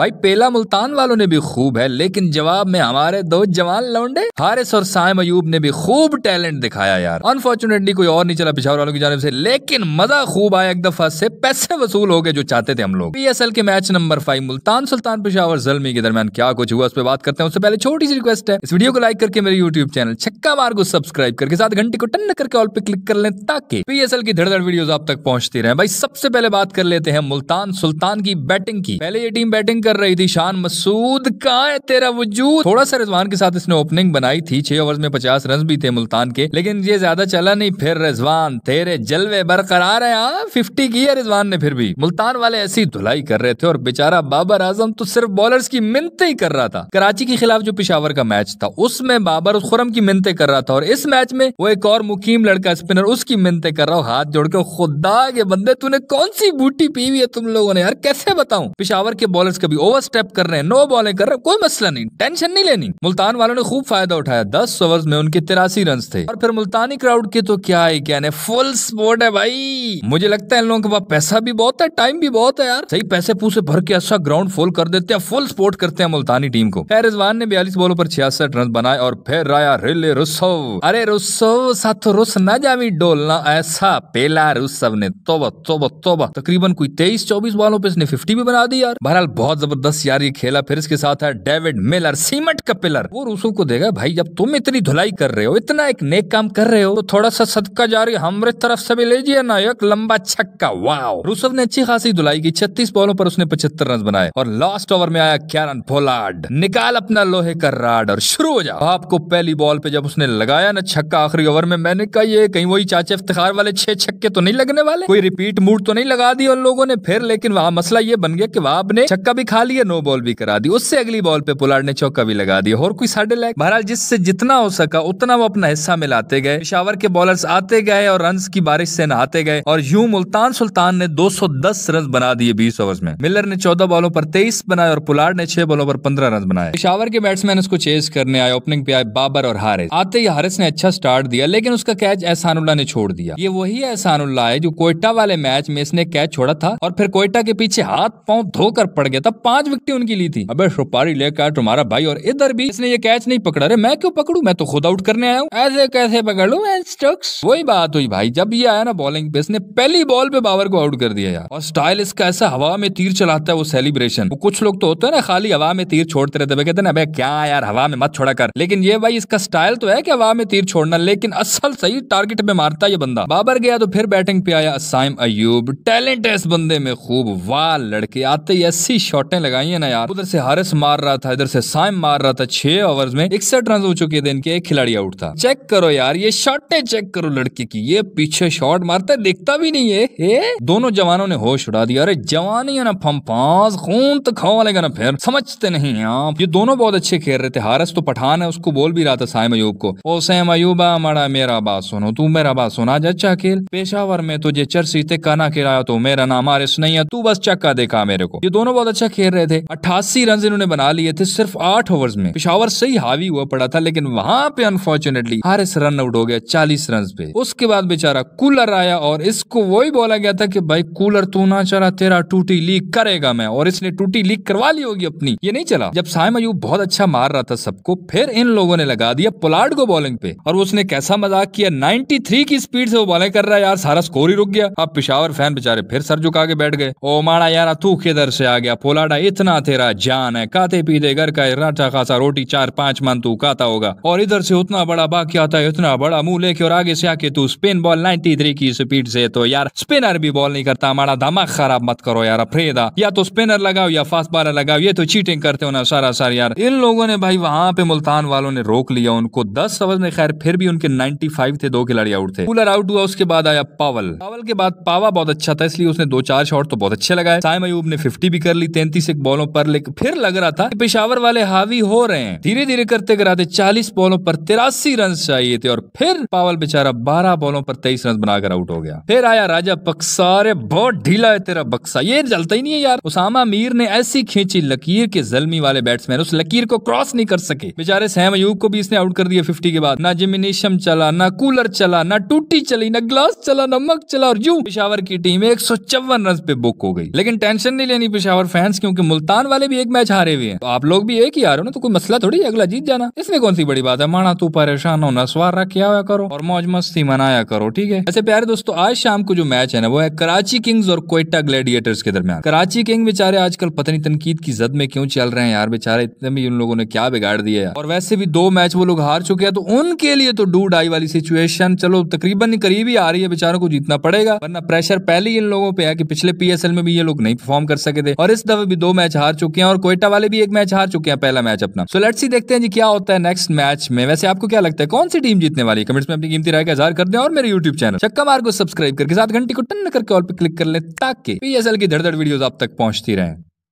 भाई पेला मुल्तान वालों ने भी खूब है लेकिन जवाब में हमारे दो जवान लौंडे हारिस और साइम अयूब ने भी खूब टैलेंट दिखाया यार अनफॉर्चुनेटली कोई और नहीं चला पिछावर वालों की जानव से लेकिन मजा खूब आया एक दफा से पैसे वसूल हो गए जो चाहते थे हम लोग पीएसएल के match number five Multan Sultan Peshawar Zalmi के दरमियान क्या कुछ हुआ उस पर बात करते हैं उससे पहले छोटी सी रिक्वेस्ट है इस वीडियो को लाइक करके मेरे यूट्यूब चैनल छक्का मार को सब्सक्राइब करके साथ घंटे को टन करके ऑल पे क्लिक कर ले ताकि पी की धड़धड़ वीडियो आप तक पहुंचती रहे भाई सबसे पहले बात कर लेते हैं मुल्तान सुल्तान की बैटिंग की पहले ये टीम बैटिंग कर रही थी शान मसूद का है तेरा वजूद थोड़ा सा रिजवान के साथ इसने ओपनिंग बनाई थी छह ओवर में पचास रन भी थे मुल्तान के लेकिन ये ज्यादा चला नहीं फिर रिजवान तेरे जलवे बरकरार है यहाँ फिफ्टी की है रिजवान ने फिर भी मुल्तान वाले ऐसी धुलाई कर रहे थे और बेचारा बाबर आजम तो सिर्फ बॉलर्स की मिनते ही कर रहा था कराची के खिलाफ जो पिशावर का मैच था उसमें बाबर उस खुरम की मिनते कर रहा था और इस मैच में वो एक और मुकीम लड़का स्पिनर उसकी मिनते कर रहा हूँ हाथ जोड़ के खुदा के बंदे तूने कौन सी बूटी पी हुई है तुम लोगों ने यार कैसे बताऊं पिशावर के बॉलर्स कभी भी ओवर स्टेप कर रहे हैं नो बॉले कर रहे हैं कोई मसला नहीं टेंशन नहीं लेनी मुल्तान वालों ने खूब फायदा उठाया दस ओवर में उनके तिरासी रन थे और फिर मुल्तानी क्राउड के तो क्या है क्या फुल स्पोर्ट है भाई मुझे लगता है इन लोगों के पास पैसा भी बहुत है टाइम भी बहुत है यार सही पैसे पूसे भर के अच्छा ग्राउंड फुल कर देते हैं फुल सपोर्ट करते हैं मुल्तानी टीम को रिजवान ने बयालीस बॉलों पर छियासठ रन बनाए और फिर आया रिले रुसव अरे रुसव साथ रुस न जावी डोलना ऐसा पेला रुसव ने तोबा तोबा तोबा तकरीबन कोई तेईस चौबीस बॉलों पे इसने फिफ्टी भी बना दी यार बहरहाल बहुत जबरदस्त यार ये खेला फिर इसके साथ है डेविड मिलर सीमेंट का पिलर वो रूसो को देगा भाई जब तुम इतनी धुलाई कर रहे हो इतना एक नेक काम कर रहे हो तो थोड़ा सा सदका जा रही हमारे तरफ से भी लीजिए ना एक लंबा छक्का वाओ रूसव ने अच्छी खासी धुलाई की छत्तीस बॉलों पर उसने पचहत्तर रन बनाए और लास्ट ओवर में आया कैरन पोलार्ड निकाल अपना लोहे का राड और शुरू हो जा आपको पहली बॉल पे जब उसने लगाया ना छक्का आखिरी ओवर में मैंने कहा ये कहीं वही चाचे इफ्तार वाले छह छक्के तो नहीं लगने वाले कोई रिपीट मूड तो नहीं लगा दी उन लोगों ने फिर लेकिन वहाँ मसला ये बन गया की वहां ने छक्का भी दिखा लिया नो बॉल भी करा दी उससे अगली बॉल पे पुलाड ने चौका भी लगा दिया और कोई साढ़े लाख बहरहाल जिससे जितना हो सका उतना वो अपना हिस्सा मिलाते गए पिशावर के बॉलर आते गए और रन की बारिश से नहाते गए और यू मुल्तान सुल्तान ने 210 रन बना दिए बीस ओवर में मिलर ने चौदह बॉलों पर तेईस बनाए और पुलाड ने छह बॉलों पर पंद्रह रन बनाए पिशावर के बैट्समैन उसको चेस करने आए ओपनिंग पे आए बाबर और हारिस आते ही हारिस ने अच्छा स्टार्ट दिया लेकिन उसका कैच एहसानुल्ला ने छोड़ दिया ये वही एहसानुल्ला है जो कोयटा वाले मैच में इसने कैच छोड़ा था और फिर कोयटा के पीछे हाथ पांव धोकर पड़ गया था पांच विकेट उनकी ली थी अबे सुपारी लेकर तुम्हारा भाई और इधर भी इसने ये कैच नहीं पकड़ा रहे मैं क्यों पकड़ू मैं तो खुद आउट करने आया हूँ ऐसे कैसे पकड़ लू स्टोक्स वही बात हुई भाई जब ये आया ना बॉलिंग पे इसने पहली बॉल पे बाबर को आउट कर दिया यार और स्टाइल इसका ऐसा हवा में तीर चलाता है वो सेलिब्रेशन वो कुछ लोग तो होते हैं ना खाली हवा में तीर छोड़ते रहते हैं कहते ना भाई क्या यार हवा में मत छोड़ा कर लेकिन ये भाई इसका स्टाइल तो है कि हवा में तीर छोड़ना लेकिन असल सही टारगेट में मारता ये बंदा बाबर गया तो फिर बैटिंग पे आया असाइम अयूब टैलेंट है इस बंदे में खूब वाह लड़के आते ही ऐसी शॉट शॉटें लगाई है ना यार उधर से हारिस मार रहा था इधर से साइम मार रहा था छह ओवर में इकसठ रन हो चुके थे इनके एक खिलाड़ी आउट था चेक करो यार ये शॉटें चेक करो लड़के की ये पीछे शॉट मारता दिखता भी नहीं है ए? दोनों जवानों ने होश उड़ा दिया अरे जवानी है ना फांस खून तो खाओ वाले ना फिर समझते नहीं आप ये दोनों बहुत अच्छे खेल रहे थे हारस तो पठान है उसको बोल भी रहा था साइम अयूब को ओ सैम अयूबा माड़ा मेरा बात सुनो तू मेरा बात सुना आज अच्छा खेल पेशावर में तुझे चरसी सीते काना खिलाया तो मेरा नाम आरिस नहीं है तू बस चक्का देखा मेरे को ये दोनों बहुत अच्छा खेल खेल रहे थे अट्ठासी रन इन्होंने बना लिए थे सिर्फ आठ ओवर में पिशावर से ही हावी हुआ पड़ा था लेकिन वहां पे अनफॉर्चुनेटली हारिस रन आउट हो गया चालीस रन पे उसके बाद बेचारा कूलर आया और इसको वही बोला गया था कि भाई कूलर तू ना चला तेरा टूटी लीक करेगा मैं और इसने टूटी लीक करवा ली होगी अपनी ये नहीं चला जब साय अयूब बहुत अच्छा मार रहा था सबको फिर इन लोगों ने लगा दिया पोलार्ड को बॉलिंग पे और उसने कैसा मजाक किया 93 की स्पीड से वो बॉलिंग कर रहा है यार सारा स्कोर ही रुक गया अब पिशावर फैन बेचारे फिर सर झुका के बैठ गए ओ माड़ा यार तू किधर से आ गया पोलाड बेटा इतना तेरा जान है काते पीते घर का राटा खासा रोटी चार पांच मन तू काता होगा और इधर से उतना बड़ा बाकी आता है इतना बड़ा मुंह लेके और आगे से आके तू स्पिन बॉल नाइनटी थ्री की स्पीड से तो यार स्पिनर भी बॉल नहीं करता हमारा दमाग खराब मत करो यार अफ्रेदा या तो स्पिनर लगाओ या फास्ट बॉलर लगाओ ये तो चीटिंग करते हो ना सारा सार यार इन लोगों ने भाई वहां पे मुल्तान वालों ने रोक लिया उनको दस ओवर में खैर फिर भी उनके नाइन्टी फाइव थे दो खिलाड़ी आउट थे कूलर आउट हुआ उसके बाद आया पावल पावल के बाद पावा बहुत अच्छा था इसलिए उसने दो चार शॉट तो बहुत अच्छे लगाए साइम अयूब ने फिफ्टी भी कर ली तेन पैंतीस एक बॉलों पर लेकिन फिर लग रहा था पेशावर वाले हावी हो रहे हैं धीरे धीरे करते कराते चालीस बॉलों पर तिरासी रन चाहिए थे और फिर पावल बेचारा बारह बॉलों पर तेईस रन बनाकर आउट हो गया फिर आया राजा पक्सारे बहुत ढीला है तेरा बक्सा ये चलता ही नहीं है यार उसामा मीर ने ऐसी खींची लकीर के जलमी वाले बैट्समैन उस लकीर को क्रॉस नहीं कर सके बेचारे सहम अयूब को भी इसने आउट कर दिया फिफ्टी के बाद ना जिमिनेशम चला ना कूलर चला ना टूटी चली ना ग्लास चला नमक चला और यू पेशावर की टीम एक सौ चौवन रन पे बुक हो गई लेकिन टेंशन नहीं लेनी पिशावर फैंस क्योंकि मुल्तान वाले भी एक मैच हारे हुए हैं तो आप लोग भी एक ही हारे हो ना तो कोई मसला थोड़ी अगला जीत जाना इसमें कौन सी बड़ी बात है माना तू परेशान हो सवार रखा हुआ करो और मौज मस्ती मनाया करो ठीक है ऐसे प्यारे दोस्तों आज शाम को जो मैच है ना वो है कराची किंग्स और कोयटा ग्लेडिएटर्स के दरमियान कराची किंग बेचारे आजकल पत्नी तनकीद की जद में क्यों चल रहे हैं यार बेचारे इतने भी उन लोगों ने क्या बिगाड़ दिया है और वैसे भी दो मैच वो लोग हार चुके हैं तो उनके लिए तो डू डाई वाली सिचुएशन चलो तकरीबन करीब ही आ रही है बेचारों को जीतना पड़ेगा वरना प्रेशर पहले ही इन लोगों पे है कि पिछले पीएसएल में भी ये लोग नहीं परफॉर्म कर सके थे और इस दफे भी दो मैच हार चुके हैं और कोयटा वाले भी एक मैच हार चुके हैं पहला मैच अपना सो लेट्स सी देखते हैं जी क्या होता है नेक्स्ट मैच में वैसे आपको क्या लगता है कौन सी टीम जीतने वाली कमेंट्स में अपनी कीमती राय का इजहार कर दें और मेरे यूट्यूब चैनल चक्का मार को सब्सक्राइब करके साथ घंटी को टन करके ऑल क्लिक कर ले ताकि पीएसएल की धड़धड़ वीडियो आप तक पहुंचती रहे